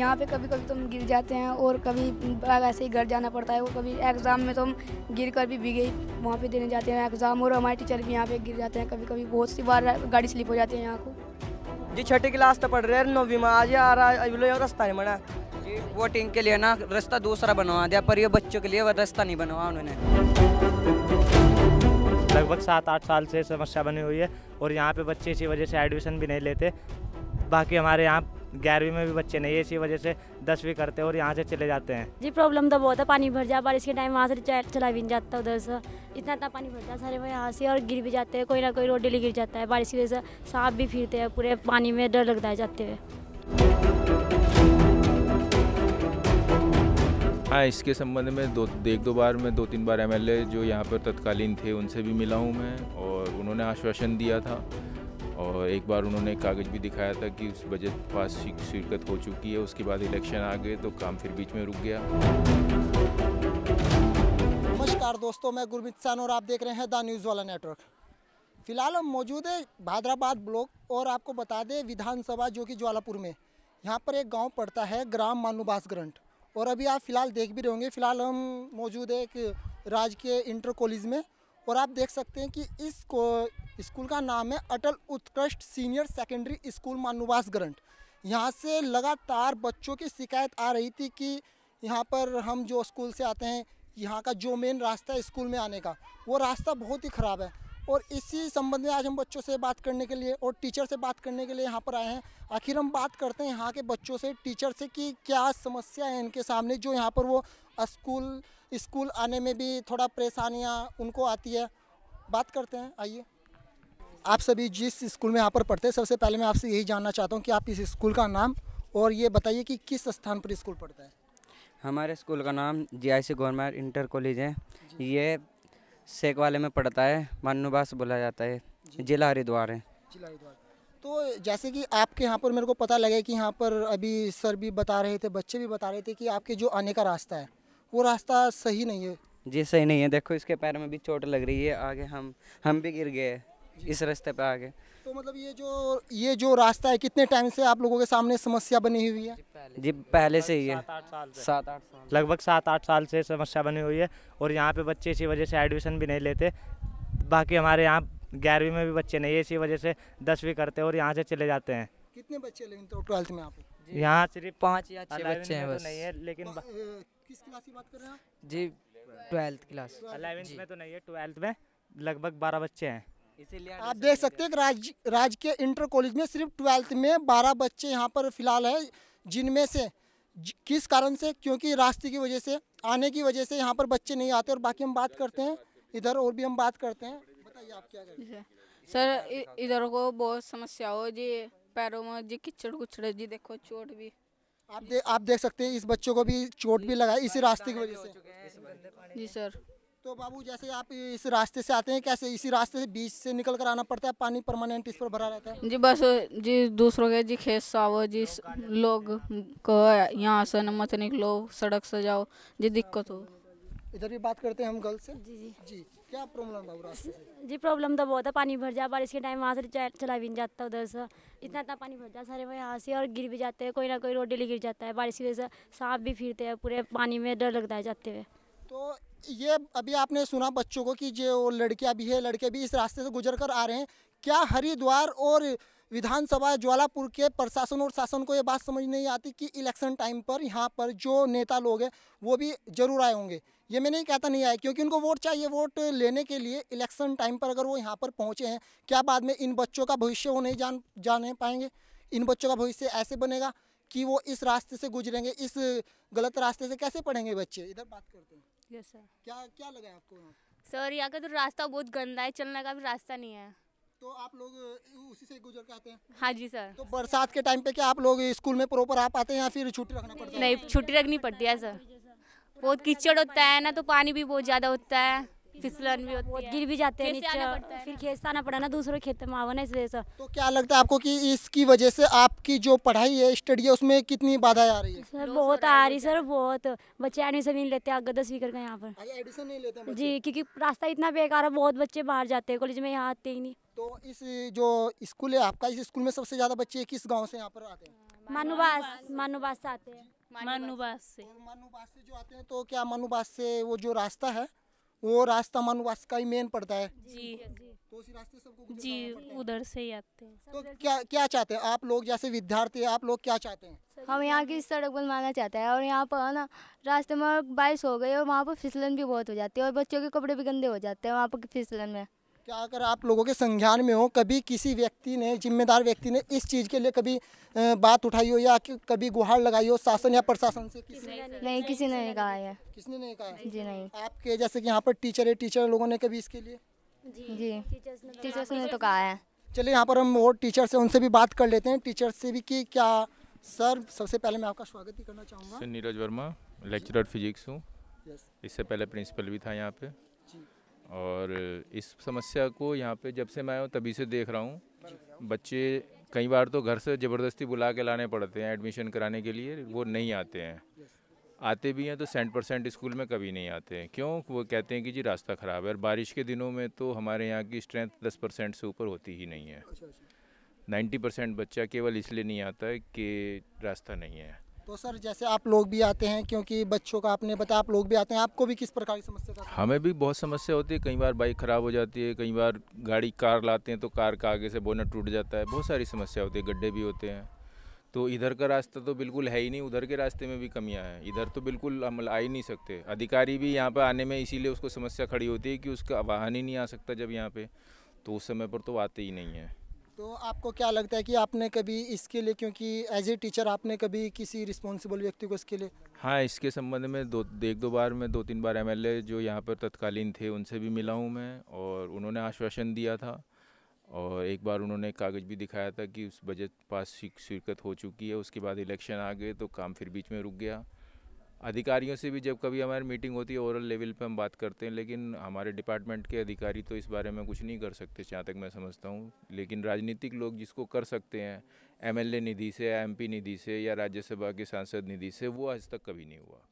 यहाँ पे कभी कभी तो हम गिर जाते हैं और कभी ऐसे ही घर जाना पड़ता है वो कभी एग्ज़ाम में तो हम गिर कर भी भीगे वहाँ पे देने जाते हैं एग्ज़ाम और हमारे टीचर भी यहाँ पे गिर जाते हैं कभी कभी बहुत सी बार गाड़ी स्लिप हो जाती है यहाँ को जी छठी क्लास तो पढ़ रहे हैं नौवीं में आज आ रहा है रास्ता नहीं बना जी वोटिंग के लिए ना रास्ता दूसरा बनवा दिया पर ये बच्चों के लिए वह रास्ता नहीं बनवा उन्होंने लगभग सात आठ साल से समस्या बनी हुई है और यहाँ पे बच्चे इसी वजह से एडमिशन भी नहीं लेते बाकी हमारे यहाँ ग्यारहवीं में भी बच्चे नहीं है इसी वजह से दसवीं करते हैं और यहाँ से चले जाते हैं जी प्रॉब्लम तो बहुत है पानी भर जाए बारिश के टाइम वहाँ से चला भी नहीं जाता उधर से इतना इतना पानी भर जाता सारे वो यहाँ से और गिर भी जाते हैं कोई ना कोई रोड डेली गिर जाता है बारिश की वजह से सांप भी फिरते हैं पूरे पानी में डर लगता है जाते हुए हाँ इसके संबंध में दो एक दो बार मैं दो तीन बार एमएलए जो यहाँ पर तत्कालीन थे उनसे भी मिला हूँ मैं और उन्होंने आश्वासन दिया था और एक बार उन्होंने कागज़ भी दिखाया था कि उस बजट पास स्वीकृत हो चुकी है उसके बाद इलेक्शन आ गए तो काम फिर बीच में रुक गया नमस्कार दोस्तों मैं गुरमित सान और आप देख रहे हैं द न्यूज़ वाला नेटवर्क फिलहाल हम मौजूद है भादराबाद ब्लॉक और आपको बता दें विधानसभा जो कि ज्वालापुर में यहाँ पर एक गांव पड़ता है ग्राम मानुबास ग्रंट और अभी आप फिलहाल देख भी रहे होंगे फिलहाल हम मौजूद है एक राजकीय इंटर कॉलेज में और आप देख सकते हैं कि इस को स्कूल का नाम है Atal Utkrisht senior secondary school Manuwas ग्रंट यहाँ से लगातार बच्चों की शिकायत आ रही थी कि यहाँ पर हम जो स्कूल से आते हैं यहाँ का जो मेन रास्ता है स्कूल में आने का वो रास्ता बहुत ही ख़राब है और इसी संबंध में आज हम बच्चों से बात करने के लिए और टीचर से बात करने के लिए यहाँ पर आए हैं आखिर हम बात करते हैं यहाँ के बच्चों से टीचर से कि क्या समस्या है इनके सामने जो यहाँ पर वो स्कूल स्कूल आने में भी थोड़ा परेशानियाँ उनको आती है बात करते हैं आइए आप सभी जिस स्कूल में यहाँ पर पढ़ते हैं सबसे पहले मैं आपसे यही जानना चाहता हूँ कि आप इस स्कूल का नाम और ये बताइए कि किस स्थान पर स्कूल पढ़ता है हमारे स्कूल का नाम जीआईसी गवर्नमेंट इंटर कॉलेज है ये सेक वाले में पढ़ता है मानुबास बोला जाता है जिला हरिद्वार है जिला हरिद्वार तो जैसे कि आपके यहाँ पर मेरे को पता लगे कि यहाँ पर अभी सर भी बता रहे थे बच्चे भी बता रहे थे कि आपके जो आने का रास्ता है वो रास्ता सही नहीं है जी सही नहीं है देखो इसके पैर में भी चोट लग रही है आगे हम हम भी गिर गए इस रास्ते पे आ गए तो मतलब ये जो ये जो रास्ता है कितने टाइम से आप लोगों के सामने समस्या बनी हुई है जी पहले से ही है सात आठ साल लगभग सात आठ साल से समस्या बनी हुई है और यहाँ पे बच्चे इसी वजह से एडमिशन भी नहीं लेते बाकी हमारे यहाँ ग्यारहवीं में भी बच्चे नहीं है इसी वजह से दसवीं करते और यहाँ से चले जाते हैं कितने बच्चे लेकिन तो ट्वेल्थ में आप यहाँ सिर्फ पाँच या छः बच्चे हैं तो बस नहीं है लेकिन किस क्लास की बात कर रहे हैं जी ट्वेल्थ क्लास अलेवेंथ में तो नहीं है ट्वेल्थ में लगभग बारह बच्चे हैं इसीलिए आप देख सकते हैं राज्य राज के इंटर कॉलेज में सिर्फ ट्वेल्थ में बारह बच्चे यहाँ पर फिलहाल है जिनमें से किस कारण से क्योंकि रास्ते की वजह से आने की वजह से यहाँ पर बच्चे नहीं आते और बाकी हम बात करते हैं इधर और भी हम बात करते हैं बताइए आप क्या सर इधर को बहुत समस्या हो जी पैरों में जी किचड़ कुचड़ जी देखो चोट भी आप दे, आप देख सकते हैं इस बच्चों को भी चोट भी लगा इसी रास्ते की वजह से जी सर तो बाबू जैसे आप इस रास्ते से आते हैं कैसे इसी रास्ते से बीच से निकल कर आना पड़ता है पानी परमानेंट इस पर भरा रहता है जी बस जी दूसरों के जी खेत सावो जी लोग को यहाँ से मत निकलो सड़क से जाओ जी दिक्कत हो इधर भी बात करते हैं हम गर्ल से जी जी जी क्या प्रॉब्लम रास्ते जी प्रॉब्लम तो बहुत है पानी भर जाए बारिश के टाइम वहाँ से चला भी नहीं जाता उधर से इतना इतना पानी भर जाए सारे वो यहाँ से और गिर भी जाते हैं कोई ना कोई रोड डेली गिर जाता है बारिश की वजह से सांप भी फिरते हैं पूरे पानी में डर लगता है जाते हुए तो ये अभी आपने सुना बच्चों को कि जो लड़कियां भी है लड़के भी इस रास्ते से गुजर कर आ रहे हैं क्या हरिद्वार और विधानसभा ज्वालापुर के प्रशासन और शासन को ये बात समझ नहीं आती कि इलेक्शन टाइम पर यहाँ पर जो नेता लोग हैं वो भी जरूर आए होंगे ये मैंने नहीं कहता नहीं आया क्योंकि उनको वोट चाहिए वोट लेने के लिए इलेक्शन टाइम पर अगर वो यहाँ पर पहुँचे हैं क्या बाद में इन बच्चों का भविष्य वो नहीं जान जाने पाएंगे इन बच्चों का भविष्य ऐसे बनेगा कि वो इस रास्ते से गुजरेंगे इस गलत रास्ते से कैसे पढ़ेंगे बच्चे इधर बात करते हैं यस सर क्या क्या लगा आपको सर यहाँ का तो रास्ता बहुत गंदा है चलने का भी रास्ता नहीं है तो आप लोग उसी से गुजर के आते हैं हाँ जी सर तो बरसात के टाइम पे क्या आप लोग स्कूल में प्रॉपर आ पाते हैं या फिर छुट्टी रखना पड़ता है नहीं छुट्टी रखनी पड़ती है सर बहुत कीचड़ होता है ना तो पानी भी बहुत ज़्यादा होता है फिसलन भी होती है गिर भी जाते हैं नीचे फिर खेत आना पड़ा ना दूसरे खेत में आवा ना इस वजह से तो क्या लगता है आपको कि इसकी वजह से आपकी जो पढ़ाई है स्टडी है उसमें कितनी बाधाएं आ रही है सर बहुत आ रही सर बहुत बच्चे एडमिशन नहीं लेते आगे दसवीं करके यहाँ पर एडमिशन नहीं लेते जी क्योंकि रास्ता इतना बेकार है बहुत बच्चे बाहर जाते हैं कॉलेज में यहाँ आते ही नहीं तो इस जो स्कूल है आपका इस स्कूल में सबसे ज्यादा बच्चे किस गाँव से यहाँ पर आते हैं हाँ, मानुबास मानुबास से आते हैं मानुबास से तो मानुबास से जो आते हैं तो क्या मानुबास से वो जो रास्ता है वो रास्ता मानवास का ही मेन पड़ता है जी तो उसी रास्ते सबको जी उधर से ही आते हैं तो क्या क्या चाहते हैं आप लोग जैसे विद्यार्थी आप लोग क्या चाहते हैं हम यहाँ की सड़क बनवाना चाहते हैं और यहाँ पर ना रास्ते में बारिश हो गई और वहाँ पर फिसलन भी बहुत हो जाती है और बच्चों के कपड़े भी गंदे हो जाते हैं वहाँ पर फिसलन में क्या अगर आप लोगों के संज्ञान में हो कभी किसी व्यक्ति ने जिम्मेदार व्यक्ति ने इस चीज़ के लिए कभी बात उठाई हो या कभी गुहार लगाई हो शासन या प्रशासन से किसी नहीं, नहीं, किसी ने नहीं कहा है किसने नहीं कहा जी नहीं आपके जैसे कि यहाँ पर टीचर है टीचर लोगों ने कभी इसके लिए जी टीचर्स तो ने तो कहा है चलिए यहाँ पर हम और टीचर से उनसे भी बात कर लेते हैं टीचर से भी कि क्या सर सबसे पहले मैं आपका स्वागत ही करना चाहूँगा नीरज वर्मा लेक्चरर फिजिक्स हूँ इससे पहले प्रिंसिपल भी था यहाँ पे और इस समस्या को यहाँ पे जब से मैं आया हूँ तभी से देख रहा हूँ बच्चे कई बार तो घर से ज़बरदस्ती बुला के लाने पड़ते हैं एडमिशन कराने के लिए वो नहीं आते हैं आते भी हैं तो सेंट परसेंट स्कूल में कभी नहीं आते हैं क्यों वो कहते हैं कि जी रास्ता ख़राब है और बारिश के दिनों में तो हमारे यहाँ की स्ट्रेंथ दस परसेंट से ऊपर होती ही नहीं है अच्छा, अच्छा। नाइन्टी परसेंट बच्चा केवल इसलिए नहीं आता है कि रास्ता नहीं है तो सर जैसे आप लोग भी आते हैं क्योंकि बच्चों का आपने बताया आप लोग भी आते हैं आपको भी किस प्रकार की समस्या का हमें भी बहुत समस्या होती है कई बार बाइक ख़राब हो जाती है कई बार गाड़ी कार लाते हैं तो कार का आगे से बोनट टूट जाता है बहुत सारी समस्या होती है गड्ढे भी होते हैं तो इधर का रास्ता तो बिल्कुल है ही नहीं उधर के रास्ते में भी कमियाँ हैं इधर तो बिल्कुल हम आ ही नहीं सकते अधिकारी भी यहाँ पर आने में इसीलिए उसको समस्या खड़ी होती है कि उसका वाहन ही नहीं आ सकता जब यहाँ पे तो उस समय पर तो आते ही नहीं है तो आपको क्या लगता है कि आपने कभी इसके लिए क्योंकि एज ए टीचर आपने कभी किसी रिस्पॉन्सिबल व्यक्ति को इसके लिए हाँ इसके संबंध में दो एक दो बार मैं दो तीन बार एम जो यहाँ पर तत्कालीन थे उनसे भी मिला हूँ मैं और उन्होंने आश्वासन दिया था और एक बार उन्होंने कागज़ भी दिखाया था कि उस बजट पास स्वीकृत हो चुकी है उसके बाद इलेक्शन आ गए तो काम फिर बीच में रुक गया अधिकारियों से भी जब कभी हमारी मीटिंग होती है ओरल लेवल पे हम बात करते हैं लेकिन हमारे डिपार्टमेंट के अधिकारी तो इस बारे में कुछ नहीं कर सकते जहाँ तक मैं समझता हूँ लेकिन राजनीतिक लोग जिसको कर सकते हैं एमएलए निधि से एमपी निधि से या राज्यसभा के सांसद निधि से वो आज तक कभी नहीं हुआ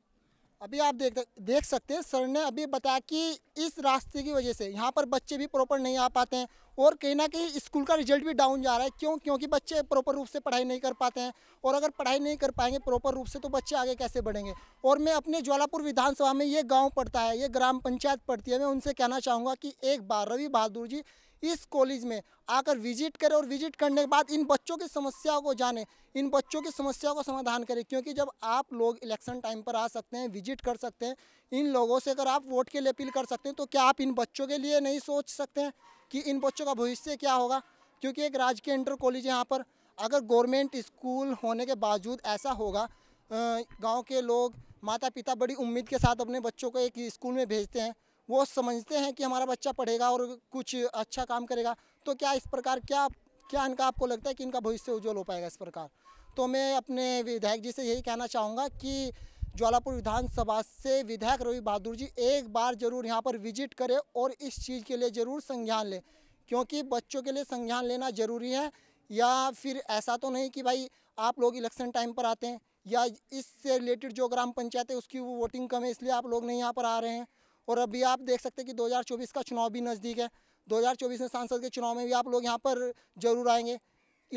अभी आप देख देख सकते हैं सर ने अभी बताया कि इस रास्ते की वजह से यहाँ पर बच्चे भी प्रॉपर नहीं आ पाते हैं और कहीं ना कहीं स्कूल का रिजल्ट भी डाउन जा रहा है क्यों क्योंकि बच्चे प्रॉपर रूप से पढ़ाई नहीं कर पाते हैं और अगर पढ़ाई नहीं कर पाएंगे प्रॉपर रूप से तो बच्चे आगे कैसे बढ़ेंगे और मैं अपने ज्वालापुर विधानसभा में ये गाँव पड़ता है ये ग्राम पंचायत पड़ती है मैं उनसे कहना चाहूँगा कि एक बार रवि बहादुर जी इस कॉलेज में आकर विजिट करें और विजिट करने के बाद इन बच्चों की समस्याओं को जाने इन बच्चों की समस्याओं को समाधान करें क्योंकि जब आप लोग इलेक्शन टाइम पर आ सकते हैं विजिट कर सकते हैं इन लोगों से अगर आप वोट के लिए अपील कर सकते हैं तो क्या आप इन बच्चों के लिए नहीं सोच सकते हैं कि इन बच्चों का भविष्य क्या होगा क्योंकि एक राजकीय इंटर कॉलेज है यहाँ पर अगर गवर्नमेंट स्कूल होने के बावजूद ऐसा होगा गाँव के लोग माता पिता बड़ी उम्मीद के साथ अपने बच्चों को एक स्कूल में भेजते हैं वो समझते हैं कि हमारा बच्चा पढ़ेगा और कुछ अच्छा काम करेगा तो क्या इस प्रकार क्या क्या इनका आपको लगता है कि इनका भविष्य उज्जवल हो पाएगा इस प्रकार तो मैं अपने विधायक जी से यही कहना चाहूँगा कि ज्वालापुर विधानसभा से विधायक रवि बहादुर जी एक बार जरूर यहाँ पर विजिट करें और इस चीज़ के लिए ज़रूर संज्ञान लें क्योंकि बच्चों के लिए संज्ञान लेना ज़रूरी है या फिर ऐसा तो नहीं कि भाई आप लोग इलेक्शन टाइम पर आते हैं या इससे रिलेटेड जो ग्राम पंचायत है उसकी वो वोटिंग कम है इसलिए आप लोग नहीं यहाँ पर आ रहे हैं और अभी आप देख सकते हैं कि 2024 का चुनाव भी नज़दीक है 2024 में सांसद के चुनाव में भी आप लोग यहाँ पर जरूर आएंगे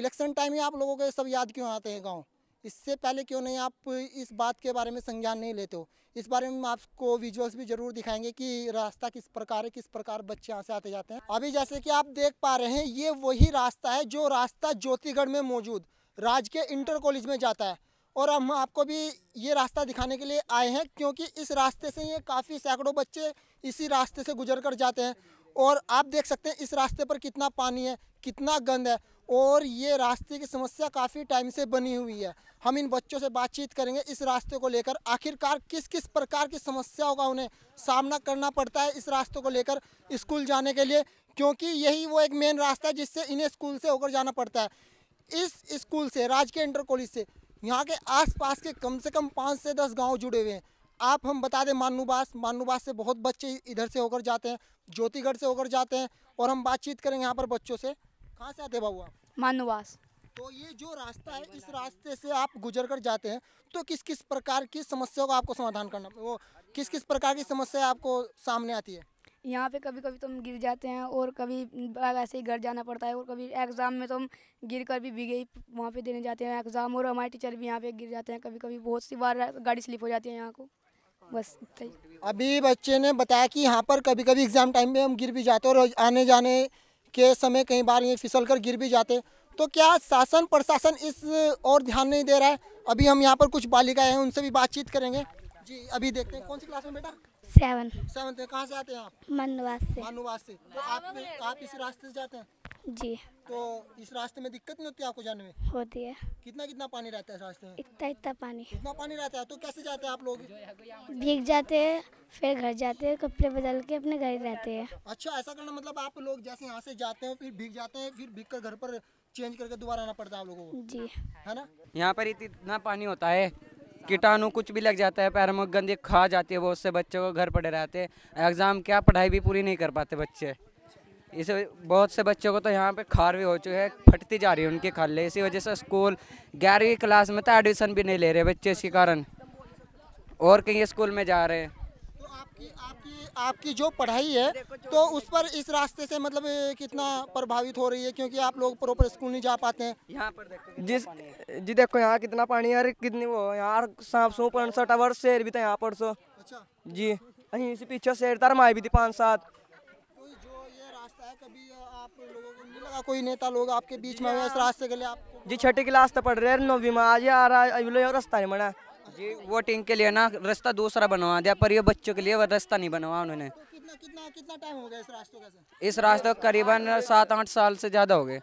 इलेक्शन टाइम ही आप लोगों को सब याद क्यों आते हैं गाँव इससे पहले क्यों नहीं आप इस बात के बारे में संज्ञान नहीं लेते हो इस बारे में आपको विजुअल्स भी जरूर दिखाएंगे कि रास्ता किस प्रकार है किस प्रकार बच्चे यहाँ से आते जाते हैं अभी जैसे कि आप देख पा रहे हैं ये वही रास्ता है जो रास्ता ज्योतिगढ़ में मौजूद राज के इंटर कॉलेज में जाता है और हम आपको भी ये रास्ता दिखाने के लिए आए हैं क्योंकि इस रास्ते से ये काफ़ी सैकड़ों बच्चे इसी रास्ते से गुजर कर जाते हैं और आप देख सकते हैं इस रास्ते पर कितना पानी है कितना गंद है और ये रास्ते की समस्या काफ़ी टाइम से बनी हुई है हम इन बच्चों से बातचीत करेंगे इस रास्ते को लेकर आखिरकार किस किस प्रकार की समस्याओं का उन्हें सामना करना पड़ता है इस रास्ते को लेकर स्कूल जाने के लिए क्योंकि यही वो एक मेन रास्ता है जिससे इन्हें स्कूल से होकर जाना पड़ता है इस स्कूल से राजकीय इंटर कॉलेज से यहाँ के आसपास के कम से कम पाँच से दस गांव जुड़े हुए हैं आप हम बता दें मानुबास मानुबास से बहुत बच्चे इधर से होकर जाते हैं ज्योतिगढ़ से होकर जाते हैं और हम बातचीत करेंगे यहाँ पर बच्चों से कहाँ से आते हैं बाबू आप मानुबास तो ये जो रास्ता है इस रास्ते से आप गुजर कर जाते हैं तो किस किस प्रकार की समस्याओं का आपको समाधान करना वो किस किस प्रकार की समस्या आपको सामने आती है यहाँ पे कभी कभी तो हम गिर जाते हैं और कभी ऐसे ही घर जाना पड़ता है और कभी एग्ज़ाम में तो हम गिर कर भी भीगे ही वहाँ पे देने जाते हैं एग्ज़ाम और हमारे टीचर भी यहाँ पे गिर जाते हैं कभी कभी बहुत सी बार गाड़ी स्लिप हो जाती है यहाँ को बस अभी बच्चे ने बताया कि यहाँ पर कभी कभी एग्ज़ाम टाइम में हम गिर भी जाते और आने जाने के समय कई बार ये फिसल कर गिर भी जाते तो क्या शासन प्रशासन इस और ध्यान नहीं दे रहा है अभी हम यहाँ पर कुछ बालिकाएँ हैं उनसे भी बातचीत करेंगे जी अभी देखते हैं कौन सी क्लास में बेटा सेवन सेवन कहाँ से आते हैं आप मनुवास से मनुवास से तो आप आप इस रास्ते से जाते हैं जी तो इस रास्ते में दिक्कत नहीं होती आपको जाने में होती है कितना कितना पानी रहता है रास्ते में इतना इतना पानी इतना पानी रहता है तो कैसे जाते हैं आप लोग भीग जाते हैं फिर घर जाते हैं कपड़े बदल के अपने घर ही रहते हैं अच्छा ऐसा करना मतलब आप लोग जैसे यहाँ से जाते हैं फिर भीग जाते हैं फिर भीग कर घर पर चेंज करके दोबारा आना पड़ता है आप लोगों को जी है ना यहाँ पर इतना पानी होता है कीटाणु कुछ भी लग जाता है पैरों में गंदी खा जाती है वो उससे बच्चों को घर पड़े रहते हैं एग्ज़ाम क्या पढ़ाई भी पूरी नहीं कर पाते बच्चे इस बहुत से बच्चों को तो यहाँ पे खार भी हो चुके हैं फटती जा रही है उनके खाले इसी वजह से स्कूल ग्यारहवीं क्लास में तो एडमिशन भी नहीं ले रहे बच्चे इसके कारण और कहीं स्कूल में जा रहे हैं आपकी आपकी जो पढ़ाई है तो उस पर इस रास्ते से मतलब कितना प्रभावित हो रही है क्योंकि आप लोग प्रॉपर स्कूल नहीं जा पाते हैं यहाँ पर देखो जिस जी देखो यहाँ कितना पानी है कितनी वो यहाँ सात सौ टावर शेर भी था यहाँ पर सो अच्छा। जी यहीं से पीछे शेर था माए भी थी पाँच सात तो कोई नेता लोग आपके बीच में इस रास्ते के लिए आप जी छठी क्लास तो पढ़ रहे नौवीं में आज आ रहा है रास्ता नहीं बना जी वोटिंग के लिए ना रास्ता दूसरा बनवा दिया पर ये बच्चों के लिए रास्ता नहीं बनवा उन्होंने तो कितना कितना कितना टाइम हो गया इस रास्ते का इस रास्ते करीबन सात आठ साल से ज़्यादा हो गए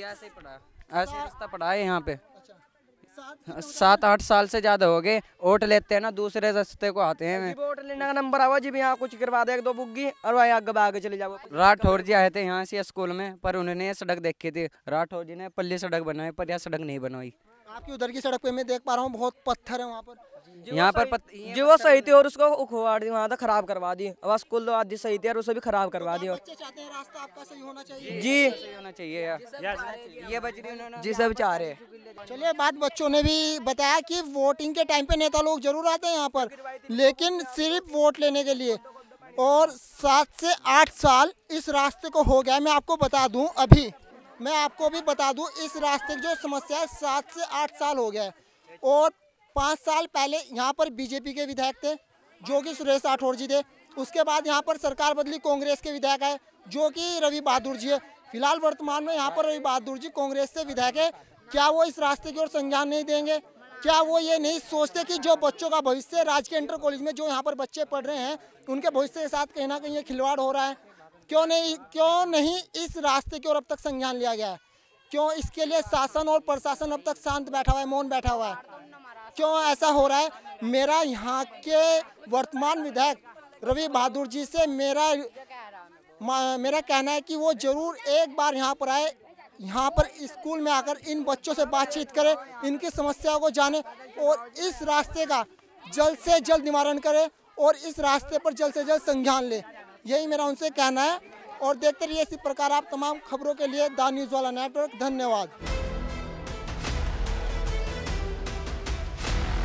ये ऐसे ही पड़ा ऐसे रास्ता पड़ा है यहाँ पे अच्छा, सात आठ साल से ज्यादा हो गए वोट लेते हैं ना दूसरे रास्ते को आते हैं वोट लेने का नंबर आवा जी भी यहाँ कुछ करवा दे एक दो बुग्गी और वही आगे आगे चले जाओ राठौर जी आए थे यहाँ से स्कूल में पर उन्होंने सड़क देखी थी राठौर जी ने पल्ली सड़क बनाई पर यह सड़क नहीं बनवाई आपकी उधर की सड़क पे मैं देख पा रहा हूँ बहुत पत्थर है वहाँ पर यहाँ पर जो वो सही थी और उसको उखवाड़ दी वहाँ तक तो खराब करवा दी अब स्कूल तो आधी सही थी और उसे भी खराब करवा दी और रास्ता आपका सही होना चाहिए जी सही होना चाहिए ये बच रही जी सब चाह रहे चलिए बात बच्चों ने भी बताया कि वोटिंग के टाइम पे नेता लोग जरूर आते हैं यहाँ पर लेकिन सिर्फ वोट लेने के लिए और सात से आठ साल इस रास्ते को हो गया मैं आपको बता दूं अभी मैं आपको भी बता दूं इस रास्ते की जो समस्या है सात से आठ साल हो गया है और पाँच साल पहले यहाँ पर बीजेपी के विधायक थे जो कि सुरेश राठौर जी थे उसके बाद यहाँ पर सरकार बदली कांग्रेस के विधायक आए जो कि रवि बहादुर जी है फिलहाल वर्तमान में यहाँ पर रवि बहादुर जी कांग्रेस से विधायक है क्या वो इस रास्ते की ओर संज्ञान नहीं देंगे क्या वो ये नहीं सोचते कि जो बच्चों का भविष्य राजकीय इंटर कॉलेज में जो यहाँ पर बच्चे पढ़ रहे हैं उनके भविष्य के साथ कहीं ना कहीं ये खिलवाड़ हो रहा है क्यों नहीं क्यों नहीं इस रास्ते की ओर अब तक संज्ञान लिया गया है क्यों इसके लिए शासन और प्रशासन अब तक शांत बैठा हुआ है मौन बैठा हुआ है क्यों ऐसा हो रहा है मेरा यहाँ के वर्तमान विधायक रवि बहादुर जी से मेरा मेरा कहना है कि वो जरूर एक बार यहाँ पर आए यहाँ पर स्कूल में आकर इन बच्चों से बातचीत करें इनकी समस्याओं को जाने और इस रास्ते का जल्द से जल्द निवारण करें और इस रास्ते पर जल्द से जल्द संज्ञान लें यही मेरा उनसे कहना है और देखते रहिए इसी प्रकार आप तमाम खबरों के लिए द न्यूज़ वाला नेटवर्क धन्यवाद